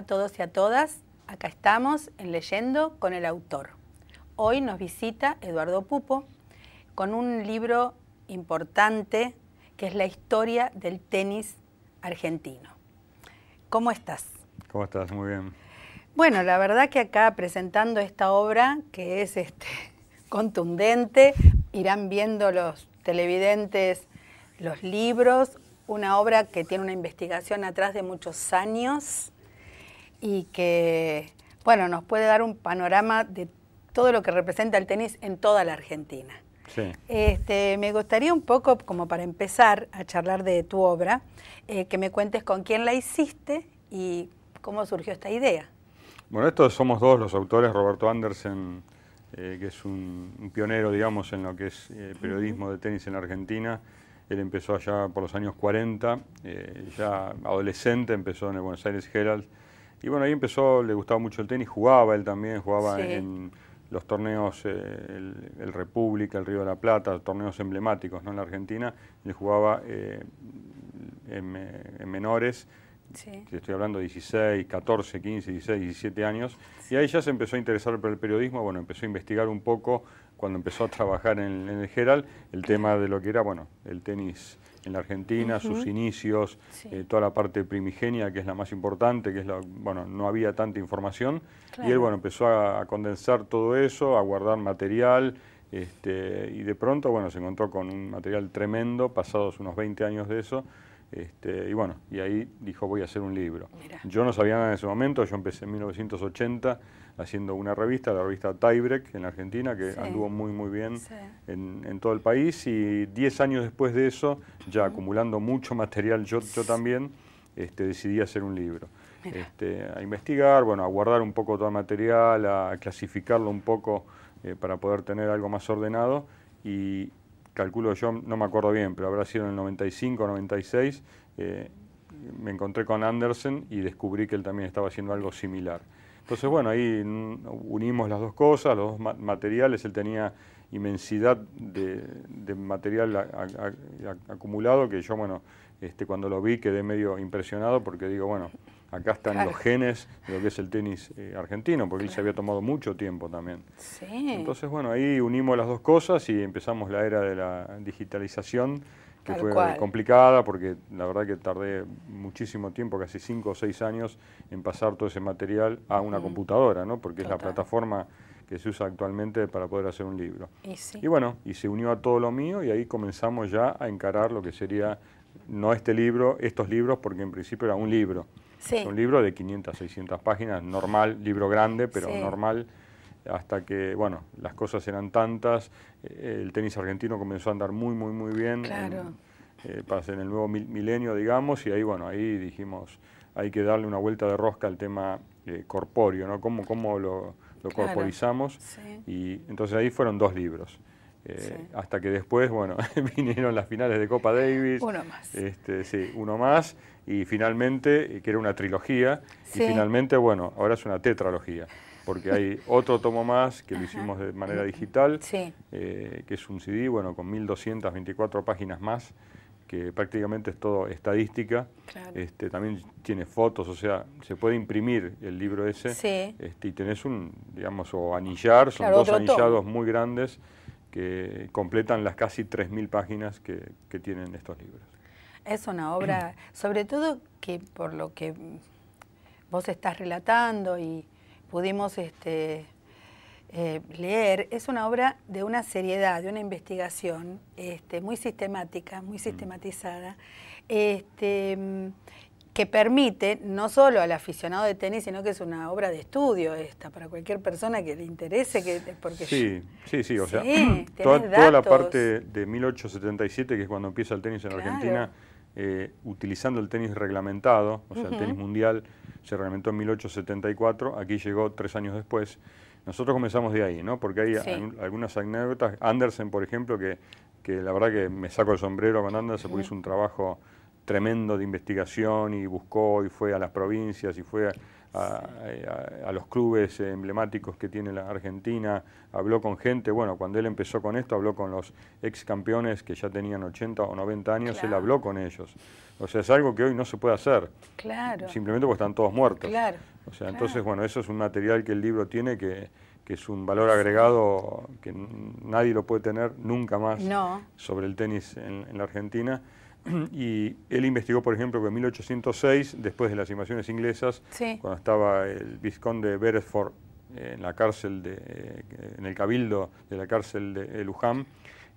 a todos y a todas. Acá estamos en Leyendo con el autor. Hoy nos visita Eduardo Pupo con un libro importante que es la historia del tenis argentino. ¿Cómo estás? ¿Cómo estás? Muy bien. Bueno, la verdad que acá presentando esta obra que es este, contundente, irán viendo los televidentes los libros, una obra que tiene una investigación atrás de muchos años y que, bueno, nos puede dar un panorama de todo lo que representa el tenis en toda la Argentina. Sí. Este, me gustaría un poco, como para empezar a charlar de tu obra, eh, que me cuentes con quién la hiciste y cómo surgió esta idea. Bueno, estos somos dos los autores, Roberto Andersen, eh, que es un, pionero, digamos, en lo que es eh, periodismo de tenis en Argentina. Él empezó allá por los años 40, ya adolescente, empezó en el Buenos Aires Herald y bueno, ahí empezó, le gustaba mucho el tenis, jugaba él también, jugaba en los torneos, eh, el, República, el Río de la Plata, torneos emblemáticos ¿no? en la Argentina, le jugaba eh, en, menores, estoy hablando de 16, 14, 15, 16, 17 años, y ahí ya se empezó a interesar por el periodismo, bueno, empezó a investigar un poco cuando empezó a trabajar en, el Geral, el tema de lo que era, bueno, el tenis en la Argentina, sus inicios, eh, toda la parte primigenia, que es la más importante, que es la, bueno, no había tanta información, y él, bueno, empezó a, condensar todo eso, a guardar material, este, y de pronto, bueno, se encontró con un material tremendo, pasados unos 20 años de eso, este, y bueno, y ahí dijo voy a hacer un libro. Yo no sabía nada en ese momento, yo empecé en 1980 haciendo una revista, la revista Tiebreak en Argentina, que anduvo muy muy bien en, todo el país y 10 años después de eso, ya acumulando mucho material yo, yo también, este, decidí hacer un libro. Este, a investigar, bueno, a guardar un poco todo el material, a clasificarlo un poco eh, para poder tener algo más ordenado y, calculo yo, no me acuerdo bien, pero habrá sido en el 95, 96, eh, me encontré con Andersen y descubrí que él también estaba haciendo algo similar. Entonces, bueno, ahí unimos las dos cosas, los dos materiales, él tenía inmensidad de, material acumulado que yo, bueno, este, cuando lo vi quedé medio impresionado porque digo, bueno, acá están los genes de lo que es el tenis eh, argentino, porque él se había tomado mucho tiempo también. Entonces, bueno, ahí unimos las dos cosas y empezamos la era de la digitalización, que fue complicada, porque la verdad que tardé muchísimo tiempo, casi cinco o seis años, en pasar todo ese material a una computadora, ¿no? Porque es la plataforma que se usa actualmente para poder hacer un libro. Y, y bueno, y se unió a todo lo mío y ahí comenzamos ya a encarar lo que sería no este libro, estos libros, porque en principio era un libro. Es un libro de 500, 600 páginas, normal, libro grande, pero normal, hasta que, bueno, las cosas eran tantas, eh, el tenis argentino comenzó a andar muy, muy, muy bien. Claro. En, eh, el nuevo milenio, digamos, y ahí, bueno, ahí dijimos, hay que darle una vuelta de rosca al tema eh, corpóreo, ¿no? ¿Cómo, lo, corporizamos? Y entonces ahí fueron dos libros. Hasta que después, bueno, vinieron las finales de Copa Davis. Uno más. Este, sí, uno más y finalmente, eh, que era una trilogía, y finalmente, bueno, ahora es una tetralogía, porque hay otro tomo más que lo hicimos de manera digital, eh, que es un CD, bueno, con 1224 páginas más, que prácticamente es todo estadística, este, también tiene fotos, o sea, se puede imprimir el libro ese, este, y tenés un, digamos, o anillar, son dos anillados muy grandes que completan las casi 3.000 páginas que tienen estos libros. Es una obra, sobre todo que por lo que vos estás relatando y pudimos este, eh, leer, es una obra de una seriedad, de una investigación este, muy sistemática, muy mm. sistematizada, este, que permite no solo al aficionado de tenis, sino que es una obra de estudio esta, para cualquier persona que le interese. Que, porque sí, sí, sí, o sea, toda, la parte de 1877, que es cuando empieza el tenis en Argentina, eh, utilizando el tenis reglamentado, o sea, el tenis mundial se reglamentó en 1874, aquí llegó tres años después. Nosotros comenzamos de ahí, ¿no? Porque hay algunas anécdotas. Andersen, por ejemplo, que, que la verdad que me saco el sombrero con Andersen porque hizo un trabajo tremendo de investigación y buscó y fue a las provincias y fue a, a, los clubes emblemáticos que tiene la Argentina, habló con gente, bueno, cuando él empezó con esto, habló con los ex campeones que ya tenían 80 o 90 años, él habló con ellos. O sea, es algo que hoy no se puede hacer. Claro. Simplemente porque están todos muertos. Claro. O sea, entonces, bueno, eso es un material que el libro tiene que, es un valor agregado que nadie lo puede tener nunca más sobre el tenis en la Argentina. y él investigó, por ejemplo, que en 1806, después de las invasiones inglesas, cuando estaba el de Beresford eh, en la cárcel, de, eh, en el cabildo de la cárcel de Luján,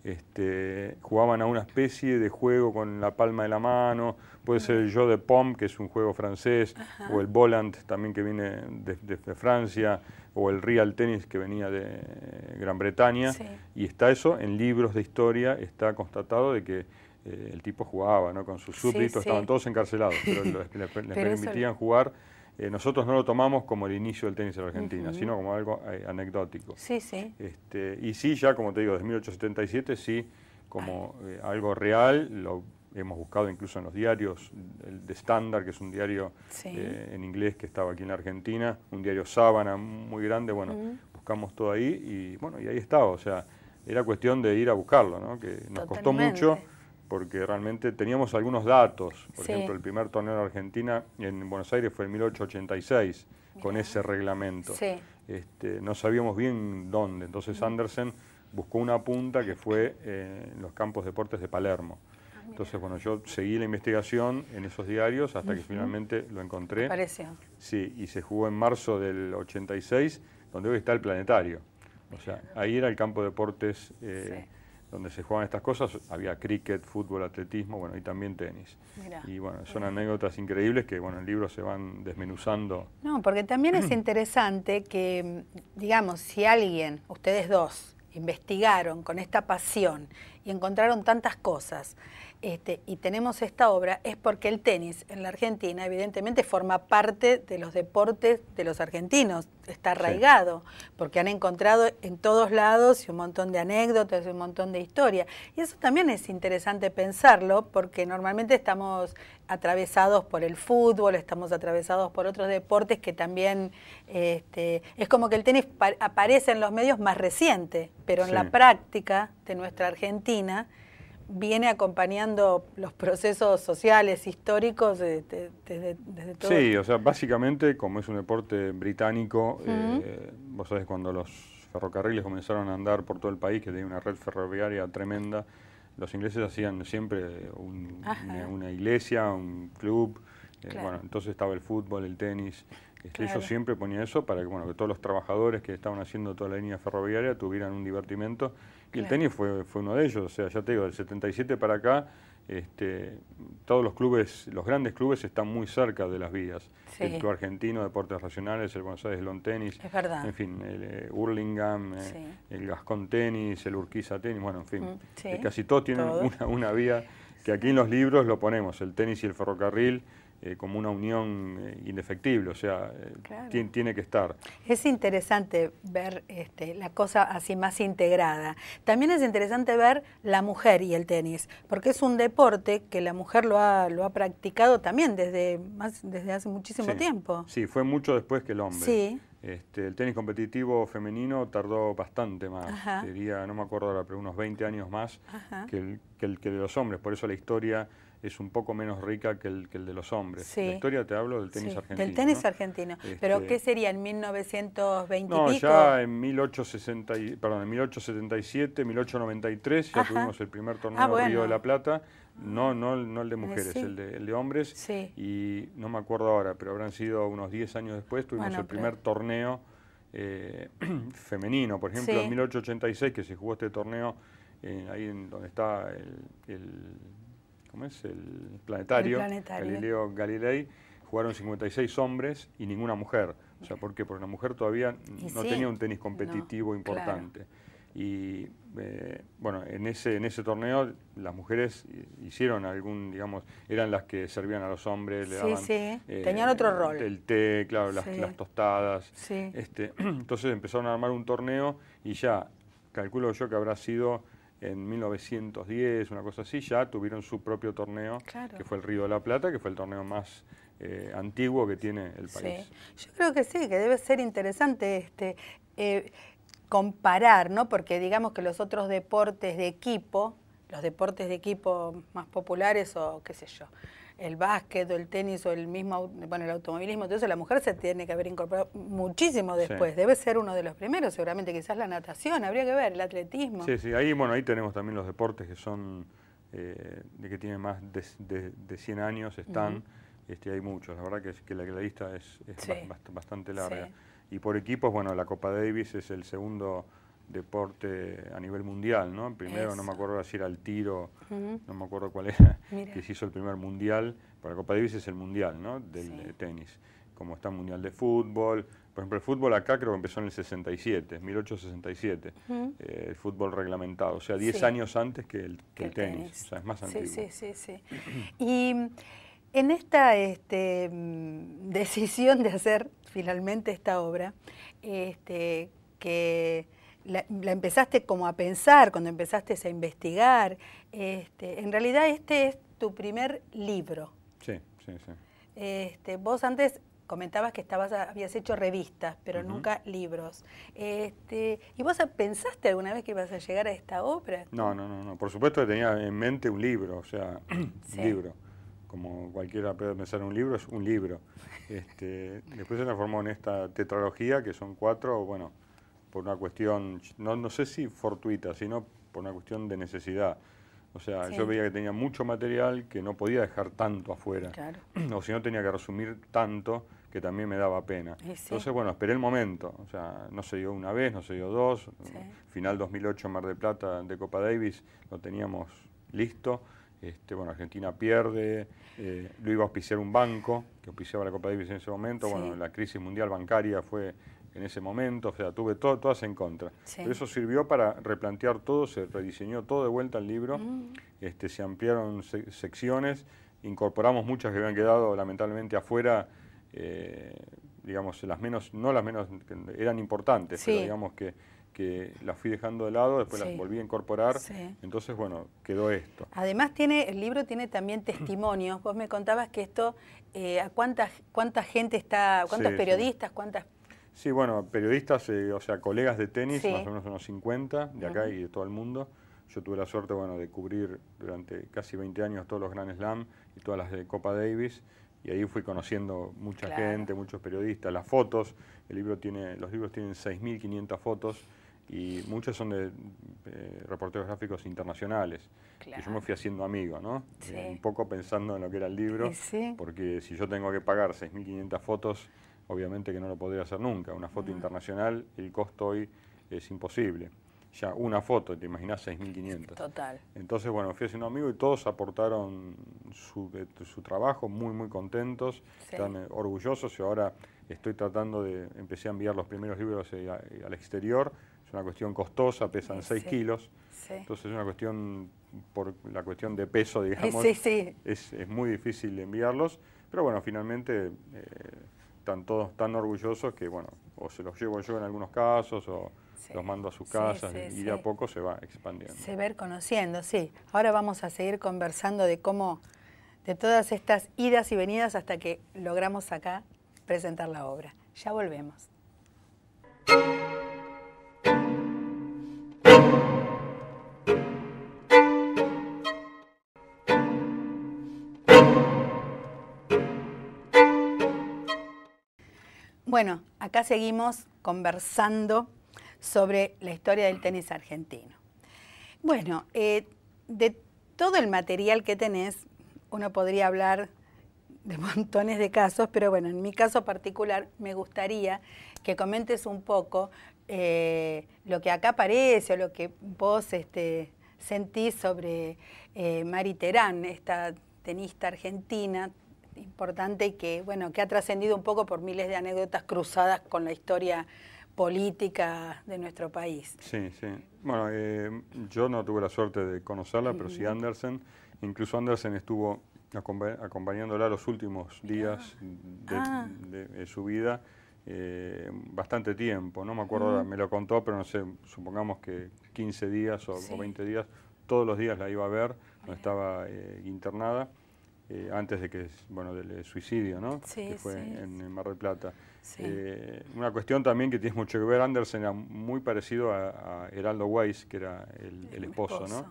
este, jugaban a una especie de juego con la palma de la mano, puede ser el jeu de pomme, que es un juego francés, o el volant también que viene desde de Francia, o el real tennis que venía de eh, Gran Bretaña, y está eso en libros de historia, está constatado de que eh, el tipo jugaba, ¿no? Con sus súbditos, estaban todos encarcelados, pero les, permitían jugar. Eh, nosotros no lo tomamos como el inicio del tenis en Argentina, sino como algo eh, anecdótico. Sí, sí. Este, y sí, ya como te digo, desde 1877, sí, como algo real, lo hemos buscado incluso en los diarios, el de Standard, que es un diario en inglés que estaba aquí en Argentina, un diario sábana muy grande, bueno, buscamos todo ahí y bueno, y ahí estaba, o sea, era cuestión de ir a buscarlo, ¿no? que nos costó mucho porque realmente teníamos algunos datos. Por ejemplo, el primer torneo de Argentina, en Buenos Aires, fue en 1886, con ese reglamento. Este, no sabíamos bien dónde. Entonces Andersen buscó una punta que fue eh, en los campos deportes de Palermo. Ah, Entonces, bueno, yo seguí la investigación en esos diarios hasta que finalmente lo encontré. Apareció. Sí, y se jugó en marzo del 86, donde hoy está el planetario. O sea, ahí era el campo deportes eh, donde se jugaban estas cosas, había cricket, fútbol, atletismo, bueno, y también tenis. y bueno, son anécdotas increíbles que, bueno, en el libro se van desmenuzando. No, porque también es interesante que, digamos, si alguien, ustedes dos, investigaron con esta pasión y encontraron tantas cosas este, y tenemos esta obra es porque el tenis en la Argentina evidentemente forma parte de los deportes de los argentinos, está arraigado, porque han encontrado en todos lados un montón de anécdotas, un montón de historia. Y eso también es interesante pensarlo, porque normalmente estamos atravesados por el fútbol, estamos atravesados por otros deportes que también este, es como que el tenis aparece en los medios más reciente, pero en la práctica de nuestra Argentina, viene acompañando los procesos sociales, históricos, desde, desde, todo. Sí, o sea, básicamente, como es un deporte británico, eh, vos sabés, cuando los ferrocarriles comenzaron a andar por todo el país, que tenía una red ferroviaria tremenda, los ingleses hacían siempre una, iglesia, un club, eh, bueno, entonces estaba el fútbol, el tenis, ellos este, siempre ponía eso para que, todos los trabajadores que estaban haciendo toda la línea ferroviaria tuvieran un divertimento. Y el tenis fue, uno de ellos. O sea, ya te digo, del 77 para acá, este, todos los clubes, los grandes clubes están muy cerca de las vías. El Club Argentino, Deportes Racionales, el Buenos Aires Lawn Tenis, en fin, el eh, eh, el Gascón Tennis, el Urquiza Tennis bueno, en fin, mm, eh, casi todos tienen una, una, vía que aquí en los libros lo ponemos, el tenis y el ferrocarril, eh, como una unión eh, indefectible, o sea, eh, tiene que estar. Es interesante ver este, la cosa así más integrada. También es interesante ver la mujer y el tenis, porque es un deporte que la mujer lo ha, practicado también desde, hace muchísimo tiempo. Sí, fue mucho después que el hombre. Este, el tenis competitivo femenino tardó bastante más, diría, no me acuerdo ahora, pero unos 20 años más que el, que de los hombres. Por eso la historia es un poco menos rica que el, que el de los hombres. En La historia te hablo del tenis sí. argentino. Del tenis argentino. Este, ¿Pero qué sería en 1920 No, ya en, 1860, perdón, en 1877, 1893 ya tuvimos el primer torneo de ah, Río de la Plata. No, no, no el de eh, mujeres, el, de, hombres. Y no me acuerdo ahora, pero habrán sido unos 10 años después, tuvimos el primer torneo eh, femenino. Por ejemplo, en 1886, que se jugó este torneo eh, ahí donde está el ¿cómo es? El planetario, Galileo Galilei, jugaron 56 hombres y ninguna mujer. O sea, ¿por qué? Porque la mujer todavía no tenía un tenis competitivo importante. Y eh, bueno, en ese, en ese torneo las mujeres hicieron algún, digamos, eran las que servían a los hombres, le daban... Sí. Eh, tenían otro rol. El té, claro, las, tostadas. Este, entonces empezaron a armar un torneo y ya, calculo yo que habrá sido en 1910, una cosa así, ya tuvieron su propio torneo, que fue el Río de la Plata, que fue el torneo más eh, antiguo que tiene el país. Yo creo que sí, que debe ser interesante este, eh, comparar, ¿no? porque digamos que los otros deportes de equipo, los deportes de equipo más populares o qué sé yo, el básquet el tenis o el mismo, bueno, el automovilismo, entonces la mujer se tiene que haber incorporado muchísimo después. Debe ser uno de los primeros, seguramente, quizás la natación, habría que ver, el atletismo. Sí, sí, ahí, bueno, ahí tenemos también los deportes que son, eh, de que tienen más de, de, 100 años, están, este, hay muchos, la verdad que, que la, lista es, bastante larga. Y por equipos, bueno, la Copa Davis es el segundo deporte a nivel mundial, ¿no? Primero, no me acuerdo si era el tiro, no me acuerdo cuál era, que se hizo el primer mundial, para la Copa Davis es el mundial, ¿no? Del tenis, como está el mundial de fútbol. Por ejemplo, el fútbol acá creo que empezó en el 67, 1867, eh, el fútbol reglamentado, o sea, 10 años antes que el, tenis. tenis. o sea, es más antiguo. Sí, sí, sí, sí. y en esta este, mm, decisión de hacer finalmente esta obra, este, que la, empezaste como a pensar, cuando empezaste a investigar. Este, en realidad este es tu primer libro. Sí, sí, sí. Este, vos antes comentabas que estabas, habías hecho revistas, pero nunca libros. Este, ¿Y vos pensaste alguna vez que ibas a llegar a esta obra? No, no, no, no. Por supuesto que tenía en mente un libro, o sea, un libro. Como cualquiera puede pensar en un libro, es un libro. Este, después se transformó en esta tetralogía, que son cuatro, bueno, por una cuestión, no, no sé si fortuita, sino por una cuestión de necesidad. O sea, yo veía que tenía mucho material que no podía dejar tanto afuera. O si no, tenía que resumir tanto que también me daba pena. Entonces, bueno, esperé el momento. O sea, no se dio una vez, no se dio dos. Final 2008 Mar del Plata de Copa Davis, lo teníamos listo. Este, bueno, Argentina pierde, eh, lo iba a auspiciar un banco que auspiciaba la Copa Davis en ese momento. Bueno, la crisis mundial bancaria fue en ese momento, o sea, tuve todo, todas en contra. Pero eso sirvió para replantear todo, se rediseñó todo de vuelta el libro, mm. este, se ampliaron secciones, incorporamos muchas que habían quedado lamentablemente afuera, eh, digamos, las menos, no las menos, eran importantes, pero digamos que las fui dejando de lado, después las volví a incorporar, entonces bueno, quedó esto. Además tiene, el libro tiene también testimonios, vos me contabas que esto, eh, a cuánta, cuánta gente está, cuántos periodistas, cuántas Sí, bueno, periodistas, eh, o sea, colegas de tenis, más o menos unos 50 de acá y de todo el mundo. Yo tuve la suerte, bueno, de cubrir durante casi 20 años todos los Grand Slam y todas las de Copa Davis. Y ahí fui conociendo mucha gente, muchos periodistas, las fotos. El libro tiene, los libros tienen 6.500 fotos y muchas son de eh, reporteros gráficos internacionales. Claro. yo me fui haciendo amigo, ¿no? Sí. Eh, un poco pensando en lo que era el libro, porque si yo tengo que pagar 6.500 fotos obviamente que no lo podría hacer nunca. Una foto internacional, el costo hoy es imposible. Ya una foto, te imaginas 6.500. Total. Entonces, bueno, fui haciendo amigo y todos aportaron eh, su, trabajo, muy, muy contentos, tan están eh, orgullosos y ahora estoy tratando de, empecé a enviar los primeros libros eh, al exterior, es una cuestión costosa, pesan 6 kilos, entonces es una cuestión, por la cuestión de peso, digamos, sí, es, es, muy difícil enviarlos, pero bueno, finalmente están todos tan orgullosos que, bueno, o se los llevo yo en algunos casos o los mando a sus casas y de a poco se va expandiendo. Se ver conociendo, sí. Ahora vamos a seguir conversando de cómo, de todas estas idas y venidas hasta que logramos acá presentar la obra. Ya volvemos. Bueno, acá seguimos conversando sobre la historia del tenis argentino. Bueno, eh, de todo el material que tenés, uno podría hablar de montones de casos, pero bueno, en mi caso particular me gustaría que comentes un poco eh, lo que acá aparece o lo que vos este, sentís sobre eh, Mari Terán, esta tenista argentina importante que, bueno, que ha trascendido un poco por miles de anécdotas cruzadas con la historia política de nuestro país. Sí, sí. Bueno, eh, yo no tuve la suerte de conocerla, pero sí mm. Andersen. Incluso Andersen estuvo acompañándola los últimos días ah. de, su vida. Eh, bastante tiempo, no me acuerdo, mm. me lo contó, pero no sé, supongamos que 15 días o, 20 días, todos los días la iba a ver, no estaba eh, internada. Eh, antes de que, bueno, del eh, suicidio, ¿no? que fue en, Mar del Plata. Eh, una cuestión también que tiene mucho que ver, Andersen era muy parecido a, Heraldo Weiss, que era el, esposo, ¿no?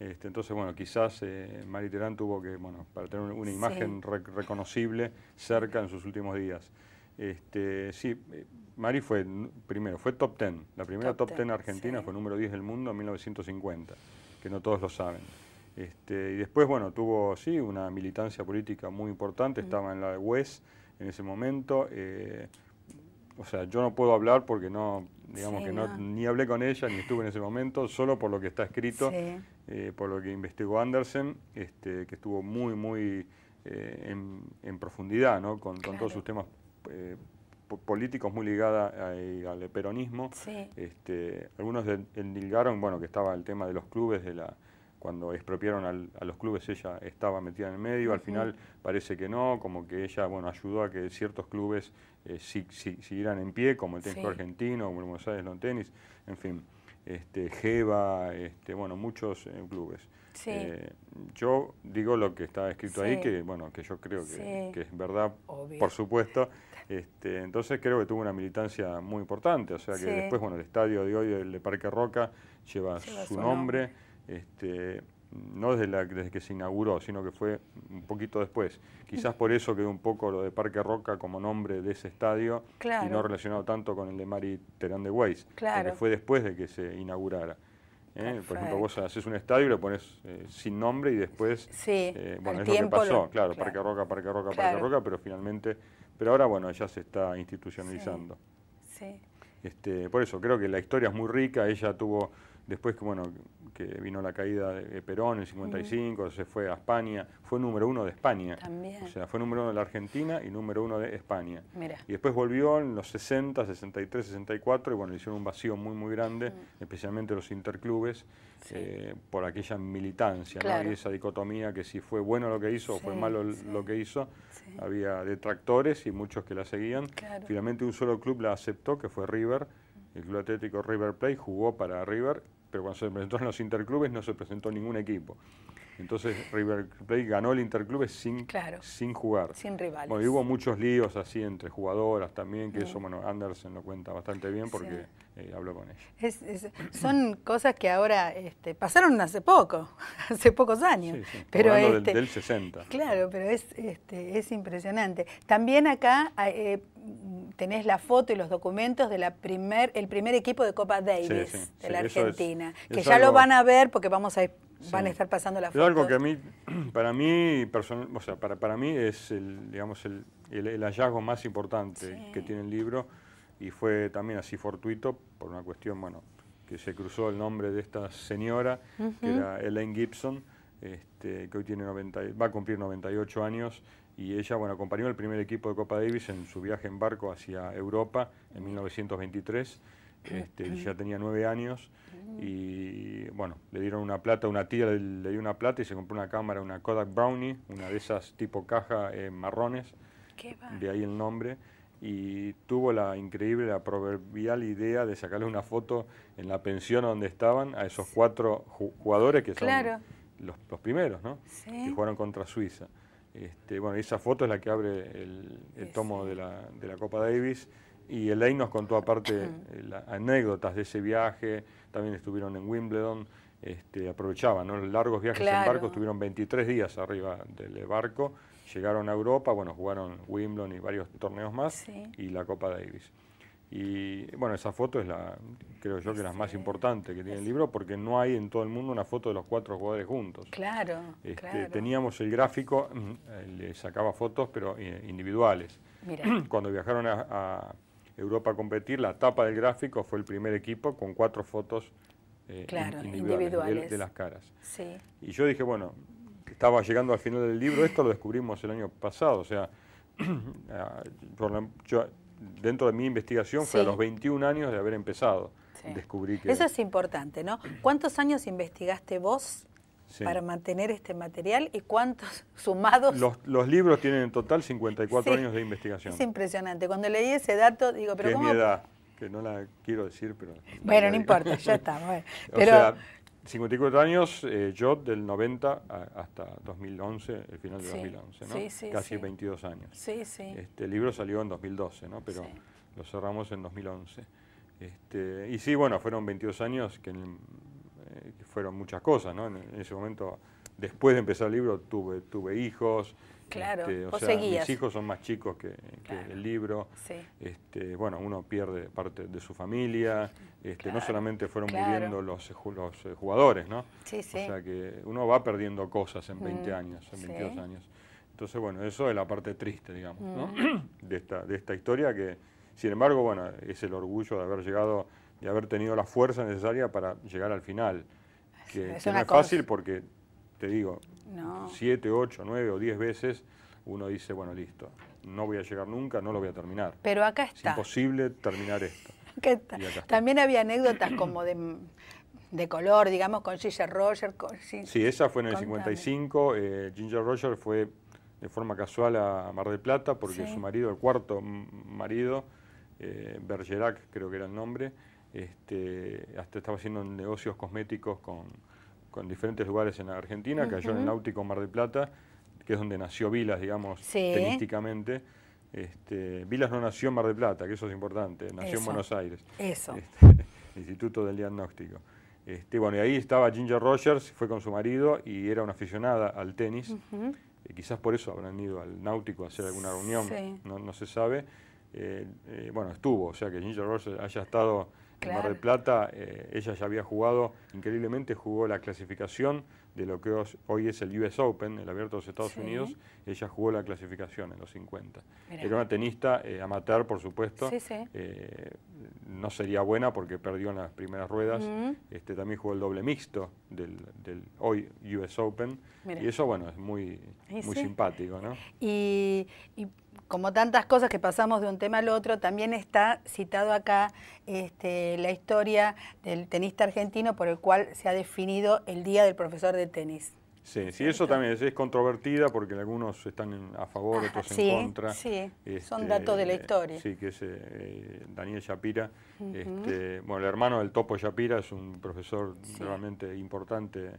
Este, entonces, bueno, quizás Mari Terán tuvo que, bueno, para tener una imagen reconocible cerca en sus últimos días. Este, sí, Mari fue, primero, fue top ten La primera top, ten argentina fue número 10 del mundo en 1950, que no todos lo saben. Este, y después, bueno, tuvo, sí, una militancia política muy importante, estaba en la UES en ese momento. Eh, o sea, yo no puedo hablar porque no, digamos que no, ni hablé con ella, ni estuve en ese momento, solo por lo que está escrito, eh, por lo que investigó Andersen, este, que estuvo muy, muy eh, en, profundidad, ¿no? Con, todos sus temas políticos muy ligada al peronismo. Este, algunos endilgaron, bueno, que estaba el tema de los clubes de la cuando expropiaron a los clubes ella estaba metida en el medio, al final parece que no, como que ella bueno ayudó a que ciertos clubes eh, siguieran en pie, como el tenis argentino, como el Buenos Aires Long Tenis, en fin, este, Jeva, este, bueno, muchos eh, clubes. Eh, yo digo lo que está escrito ahí, que bueno, que yo creo que, es verdad, por supuesto. Este, entonces creo que tuvo una militancia muy importante, o sea que después, bueno, el estadio de hoy, el de Parque Roca, lleva, su, nombre este, no desde, la, desde que se inauguró, sino que fue un poquito después. Quizás por eso quedó un poco lo de Parque Roca como nombre de ese estadio y no relacionado tanto con el de Mari Terán de Weiss, claro. fue después de que se inaugurara. ¿eh? Por ejemplo, vos haces un estadio y lo pones eh, sin nombre y después, eh, bueno, es lo pasó, claro, Parque Roca, Parque Roca, Parque Roca, pero finalmente, pero ahora, bueno, ya se está institucionalizando. Este, por eso creo que la historia es muy rica, ella tuvo Después que, bueno, que vino la caída de Perón en 55, se fue a España, fue número uno de España. También. O sea, fue número uno de la Argentina y número uno de España. Y después volvió en los 60, 63, 64, y bueno, le hicieron un vacío muy, muy grande, especialmente los interclubes, eh, por aquella militancia, Y esa dicotomía que si fue bueno lo que hizo o fue malo lo que hizo, había detractores y muchos que la seguían. Finalmente un solo club la aceptó, que fue River, el Club Atlético River Plate jugó para River, pero cuando se presentó en los interclubes no se presentó ningún equipo. Entonces River Plate ganó el interclubes sin, sin jugar. Sin rivales. hubo muchos líos así entre jugadoras también, que mm. eso, bueno, lo cuenta bastante bien porque... Eh, hablo con ella. son cosas que ahora este, pasaron hace poco, hace pocos años. pero del, 60. Este, claro, pero es, este, es impresionante. También acá ah, eh, tenés la foto y los documentos del primer, el primer equipo de Copa Davis de la Argentina, que ya lo van a ver porque vamos a, van a estar pasando la foto. Es algo que a mí, para mí, personal, o sea, para, para mí es digamos, el, el hallazgo más importante que tiene el libro y fue también así fortuito por una cuestión, bueno, que se cruzó el nombre de esta señora, que era Elaine Gibson, este, que hoy tiene 90, va a cumplir 98 años, y ella, bueno, acompañó el primer equipo de Copa Davis en su viaje en barco hacia Europa en 1923, este, ya tenía nueve años, y bueno, le dieron una plata, una tía le, dio una plata y se compró una cámara, una Kodak Brownie, una de esas tipo caja eh, marrones, de ahí el nombre, y tuvo la increíble, la proverbial idea de sacarle una foto en la pensión donde estaban a esos cuatro jugadores que son los, primeros, ¿no? Que jugaron contra Suiza. Este, bueno, esa foto es la que abre el, tomo de la, Copa Davis y Elaine nos contó aparte eh, la, anécdotas de ese viaje, también estuvieron en Wimbledon, este, aprovechaban los largos viajes en barco, estuvieron 23 días arriba del barco Llegaron a Europa, bueno, jugaron Wimbledon y varios torneos más y la Copa Davis. Y bueno, esa foto es la, creo yo, que es la más importante que tiene el libro porque no hay en todo el mundo una foto de los cuatro jugadores juntos. Claro, este, claro. Teníamos el gráfico, mm, eh, le sacaba fotos, pero eh, individuales. Cuando viajaron a, Europa a competir, la tapa del gráfico fue el primer equipo con cuatro fotos eh, individuales, De, las caras. Y yo dije, bueno, estaba llegando al final del libro, esto lo descubrimos el año pasado, o sea, dentro de mi investigación fue a los 21 años de haber empezado. Eso es importante, ¿no? ¿Cuántos años investigaste vos para mantener este material y cuántos sumados? Los, libros tienen en total 54 años de investigación. Es impresionante. Cuando leí ese dato, digo, pero ¿cómo? Es mi edad, que no la quiero decir, pero... Bueno, no, importa, ya está. O 54 años, yo eh, del 90 hasta 2011, el final de 2011, ¿no? Casi 22 años. Sí, sí. Este, libro salió en 2012, ¿no? Pero lo cerramos en 2011. Este, y sí, bueno, fueron 22 años que, en, eh, que fueron muchas cosas, ¿no? En, en, ese momento, después de empezar el libro, tuve, tuve hijos, Claro, este, o mis hijos son más chicos que, el libro. Este, bueno, uno pierde parte de su familia. Este, no solamente fueron muriendo los, eh, eh, jugadores, ¿no? Sí, sí. O sea que uno va perdiendo cosas en 20 mm, años, en 22 años. Entonces, bueno, eso es la parte triste, digamos, ¿no? Mm. de, esta, historia que, sin embargo, bueno, es el orgullo de haber llegado, de haber tenido la fuerza necesaria para llegar al final. que no es fácil porque te digo, siete, ocho, nueve o diez veces, uno dice, bueno, listo, no voy a llegar nunca, no lo voy a terminar. Pero acá está. Es imposible terminar esto. ¿Qué está. También había anécdotas como de, color, digamos, con Ginger Roger. sí, esa fue en el 55. Eh, Ginger Roger fue de forma casual a Mar del Plata porque su marido, el cuarto marido, eh, Bergerac creo que era el nombre, este, hasta estaba haciendo negocios cosméticos con con diferentes lugares en Argentina, cayó en el Náutico Mar de Plata, que es donde nació Vilas, digamos, tenísticamente. Este, Vilas no nació en Mar de Plata, que eso es importante, nació en Buenos Aires. Eso. Este, Instituto del Diagnóstico. Este, bueno, y ahí estaba Ginger Rogers, fue con su marido y era una aficionada al tenis. Eh, quizás por eso habrán ido al náutico a hacer alguna reunión, no, se sabe. Eh, eh, bueno, estuvo, o sea que Ginger Rogers haya estado Mar del Plata, eh, ella ya había jugado, increíblemente jugó la clasificación de lo que hoy es el US Open, el abierto de los Estados Unidos, ella jugó la clasificación en los 50. Era una tenista eh, amateur, por supuesto, eh, no sería buena porque perdió en las primeras ruedas, este, también jugó el doble mixto del, hoy US Open, y eso, bueno, es muy, muy simpático, y como tantas cosas que pasamos de un tema al otro, también está citado acá este, la historia del tenista argentino por el cual se ha definido el Día del Profesor de Tenis. Sí, sí, eso también es, controvertida porque algunos están a favor, ah, otros en contra. Sí, son este, datos de la historia. Sí, que es eh, Daniel Shapira. Este, bueno, el hermano del Topo Shapira es un profesor realmente importante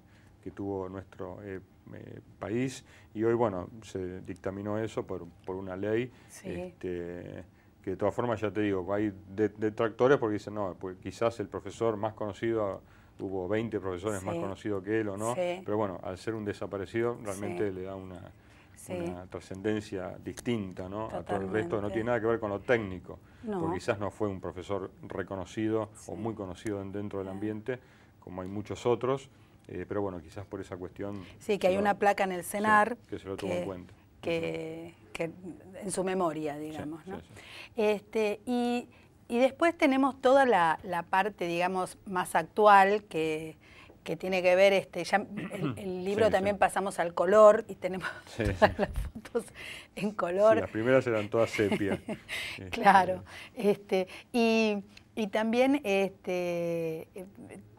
que tuvo nuestro eh, eh, país y hoy, bueno, se dictaminó eso por, una ley este, que de todas formas, ya te digo, hay detractores porque dicen, no, pues quizás el profesor más conocido, hubo 20 profesores más conocidos que él o no, pero bueno, al ser un desaparecido realmente le da una, trascendencia distinta a todo el resto, no tiene nada que ver con lo técnico, porque quizás no fue un profesor reconocido o muy conocido dentro del ambiente, como hay muchos otros, eh, pero bueno, quizás por esa cuestión... Sí, que hay una placa en el CENAR... que se lo tuvo en cuenta. Que, en su memoria, digamos. este, y, después tenemos toda la, parte, digamos, más actual que tiene que ver, este, ya el, libro también pasamos al color y tenemos las fotos en color. las primeras eran todas sepia. Este, claro. Este, y, y también este,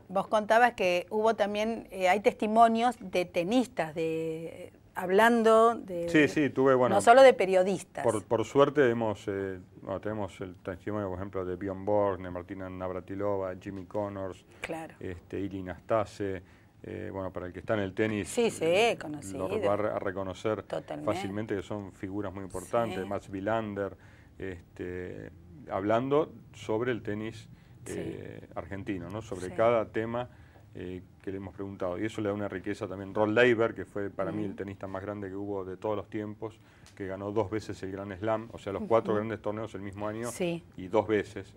Vos contabas que hubo también, eh, hay testimonios de tenistas, de hablando de... Sí, sí, tuve, bueno... No solo de periodistas. Por, suerte hemos, eh, tenemos el testimonio, por ejemplo, de Bjorn de Martina Navratilova, Jimmy Connors, claro. este, Iri Nastase, eh, bueno, para el que está en el tenis... Sí, sí, conocido. va a reconocer fácilmente que son figuras muy importantes, Max Vilander, este, hablando sobre el tenis eh, argentino, ¿no? sobre cada tema eh, que le hemos preguntado. Y eso le da una riqueza también. Rod Leiber, que fue para mí el tenista más grande que hubo de todos los tiempos, que ganó dos veces el Grand Slam, o sea, los cuatro grandes torneos el mismo año y dos veces,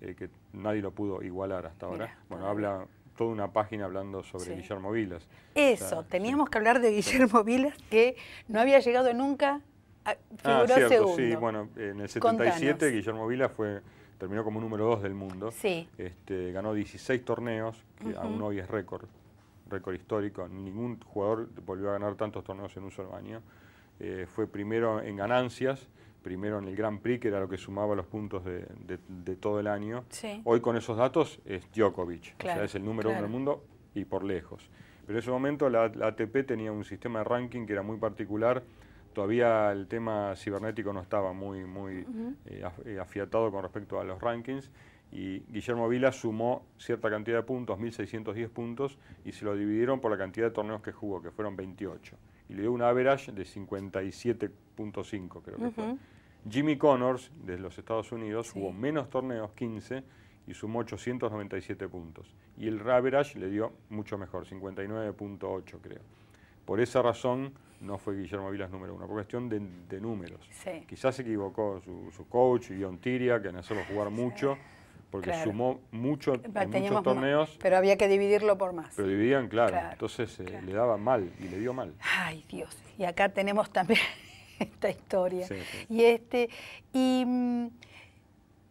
eh, que nadie lo pudo igualar hasta ahora. bueno, habla toda una página hablando sobre Guillermo Vilas. Eso, teníamos que hablar de Guillermo Vilas, que no había llegado nunca, a, ah, cierto, Sí, bueno, en el 77 Guillermo Vilas fue terminó como número 2 del mundo. Este, ganó 16 torneos, que aún hoy es récord, récord histórico. Ningún jugador volvió a ganar tantos torneos en un solo año. Eh, fue primero en ganancias, primero en el Grand Prix, que era lo que sumaba los puntos de, todo el año. Hoy con esos datos es Djokovic, o sea, es el número 1 uno del mundo y por lejos. Pero en ese momento la ATP tenía un sistema de ranking que era muy particular, todavía el tema cibernético no estaba muy, muy eh, eh, afiatado con respecto a los rankings y Guillermo Vila sumó cierta cantidad de puntos, 1.610 puntos, y se lo dividieron por la cantidad de torneos que jugó, que fueron 28. Y le dio un average de 57.5, creo que fue. Jimmy Connors, de los Estados Unidos, jugó menos torneos, 15, y sumó 897 puntos. Y el average le dio mucho mejor, 59.8, creo. Por esa razón no fue Guillermo Vilas número uno, por cuestión de, números. Quizás se equivocó su, coach, Ion Tiria, que en hacerlo jugar mucho, porque sumó mucho en muchos torneos. pero había que dividirlo por más. Pero dividían, claro. entonces eh, le daba mal y le dio mal. Ay, Dios. Y acá tenemos también esta historia. Y este y mm,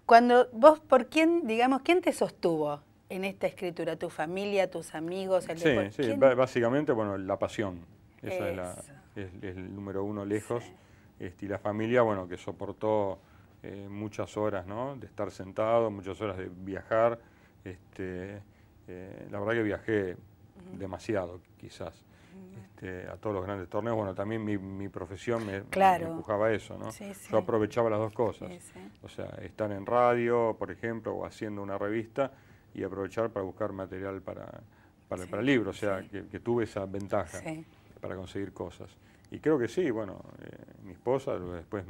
cuando vos por quién, digamos, quién te sostuvo en esta escritura? ¿Tu familia, tus amigos? El sí, sí, básicamente, bueno, la pasión. Esa es, la, es, el número uno lejos. Este, y la familia, bueno, que soportó eh, muchas horas, ¿no? De estar sentado, muchas horas de viajar. Este, eh, la verdad que viajé demasiado, quizás. Este, a todos los grandes torneos. Bueno, también mi, profesión me, empujaba a eso, ¿no? Yo aprovechaba las dos cosas. o sea, estar en radio, por ejemplo, o haciendo una revista, y aprovechar para buscar material para, para, para el libro, o sea, que, tuve esa ventaja para conseguir cosas. Y creo que sí, bueno, eh, mi esposa, después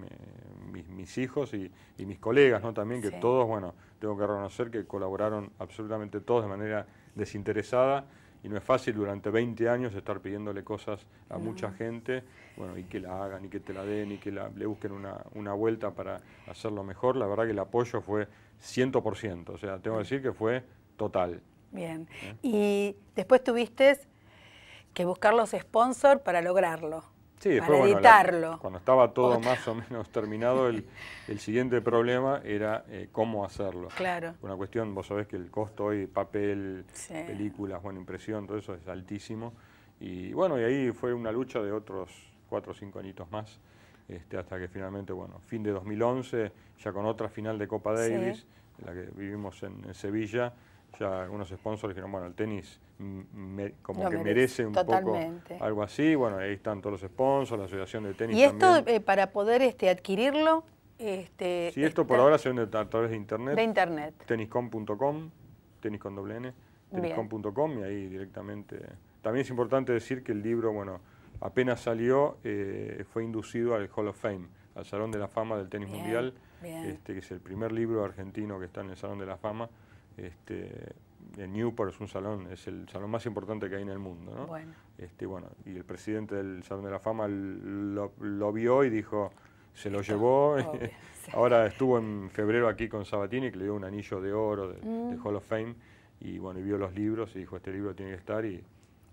mis, mis, hijos y, mis colegas, ¿no? También que todos, bueno, tengo que reconocer que colaboraron absolutamente todos de manera desinteresada y no es fácil durante 20 años estar pidiéndole cosas a mucha gente, bueno, y que la hagan, y que te la den, y que la, le busquen una, una, vuelta para hacerlo mejor. La verdad que el apoyo fue 100%, o sea, tengo que decir que fue total. Bien, ¿Eh? y después tuviste que buscar los sponsors para lograrlo. Sí, para editarlo. cuando estaba todo más o menos terminado, el, siguiente problema era eh, cómo hacerlo. Claro. Una cuestión, vos sabés que el costo hoy, papel, películas, bueno, impresión, todo eso es altísimo. Y bueno, y ahí fue una lucha de otros cuatro o cinco añitos más. Este, hasta que finalmente, bueno, fin de 2011, ya con otra final de Copa Davis, en la que vivimos en, Sevilla, ya algunos sponsors dijeron, bueno, el tenis como que merece, un poco algo así, bueno, ahí están todos los sponsors, la asociación de tenis. ¿Y esto eh, para poder este, adquirirlo? Este, sí, esto por ahora se vende a través de internet. De internet. Teniscom.com, tenis con doble N, teniscom.com y ahí directamente. También es importante decir que el libro, bueno, apenas salió, eh, fue inducido al Hall of Fame, al Salón de la Fama del Tenis Mundial, Este, que es el primer libro argentino que está en el Salón de la Fama. Este, Newport es un salón, es el salón más importante que hay en el mundo, ¿no? Este, y el presidente del Salón de la Fama lo, vio y dijo, se lo llevó. Ahora estuvo en febrero aquí con Sabatini, que le dio un anillo de oro del mm. Hall of Fame, y bueno, y vio los libros y dijo, este libro tiene que estar y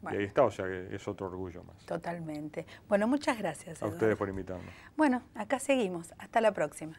y ahí está, o sea que es otro orgullo más. Totalmente. Bueno, muchas gracias. A ustedes por invitarnos. Bueno, acá seguimos. Hasta la próxima.